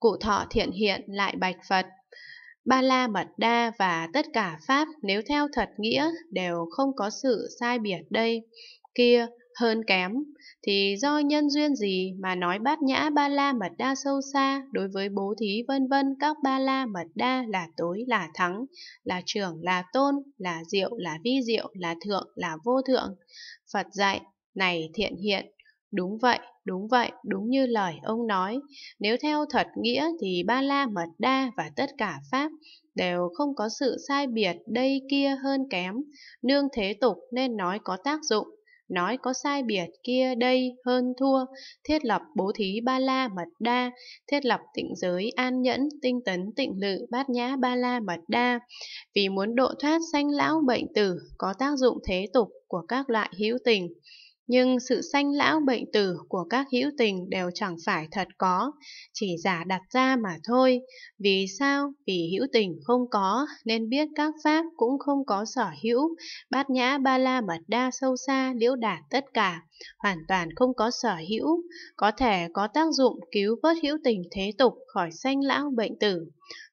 cụ thọ thiện hiện lại bạch Phật. Ba la mật đa và tất cả Pháp nếu theo thật nghĩa đều không có sự sai biệt đây, kia, hơn kém, thì do nhân duyên gì mà nói bát nhã ba la mật đa sâu xa đối với bố thí vân vân các ba la mật đa là tối là thắng, là trưởng là tôn, là diệu là vi diệu, là thượng là vô thượng. Phật dạy, này thiện hiện, Đúng vậy, đúng vậy, đúng như lời ông nói, nếu theo thật nghĩa thì Ba La Mật Đa và tất cả Pháp đều không có sự sai biệt đây kia hơn kém, nương thế tục nên nói có tác dụng, nói có sai biệt kia đây hơn thua, thiết lập bố thí ba la mật đa, thiết lập tịnh giới an nhẫn, tinh tấn tịnh lự bát nhã ba la mật đa, vì muốn độ thoát sanh lão bệnh tử có tác dụng thế tục của các loại hữu tình nhưng sự sanh lão bệnh tử của các hữu tình đều chẳng phải thật có, chỉ giả đặt ra mà thôi. Vì sao? Vì hữu tình không có, nên biết các pháp cũng không có sở hữu, bát nhã ba la mật đa sâu xa liễu đạt tất cả, hoàn toàn không có sở hữu, có thể có tác dụng cứu vớt hữu tình thế tục khỏi sanh lão bệnh tử.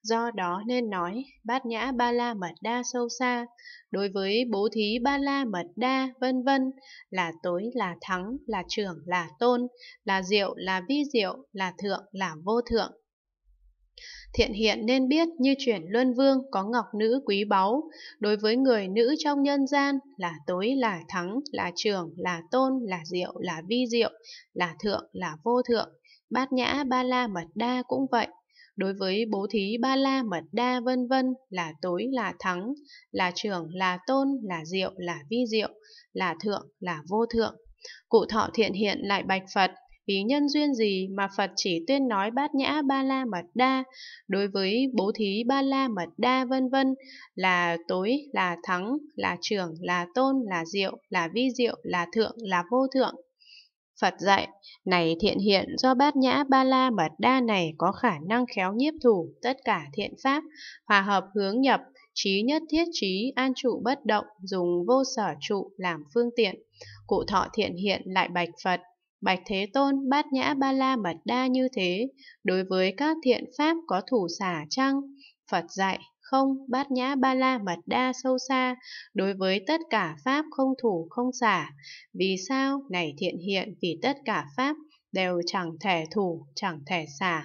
Do đó nên nói bát nhã ba la mật đa sâu xa, đối với bố thí ba la mật đa vân vân là tối là thắng là trưởng là tôn, là diệu là vi diệu, là thượng là vô thượng. Thiện hiện nên biết như chuyển luân vương có ngọc nữ quý báu, đối với người nữ trong nhân gian là tối là thắng, là trưởng, là tôn, là diệu, là vi diệu, là thượng, là vô thượng. Bát nhã ba la mật đa cũng vậy, Đối với bố thí ba la mật đa vân vân là tối là thắng, là trưởng là tôn, là diệu là vi diệu, là thượng là vô thượng. Cụ thọ thiện hiện lại bạch Phật, ý nhân duyên gì mà Phật chỉ tuyên nói bát nhã ba la mật đa đối với bố thí ba la mật đa vân vân là tối là thắng là trưởng là tôn là diệu là vi diệu là thượng là vô thượng Phật dạy, này thiện hiện do bát nhã ba la mật đa này có khả năng khéo nhiếp thủ tất cả thiện pháp, hòa hợp hướng nhập, trí nhất thiết trí, an trụ bất động, dùng vô sở trụ làm phương tiện. Cụ thọ thiện hiện lại bạch Phật, bạch thế tôn bát nhã ba la mật đa như thế, đối với các thiện pháp có thủ xả chăng? Phật dạy, không bát nhã ba la mật đa sâu xa đối với tất cả pháp không thủ không xả vì sao này thiện hiện vì tất cả pháp đều chẳng thể thủ chẳng thể xả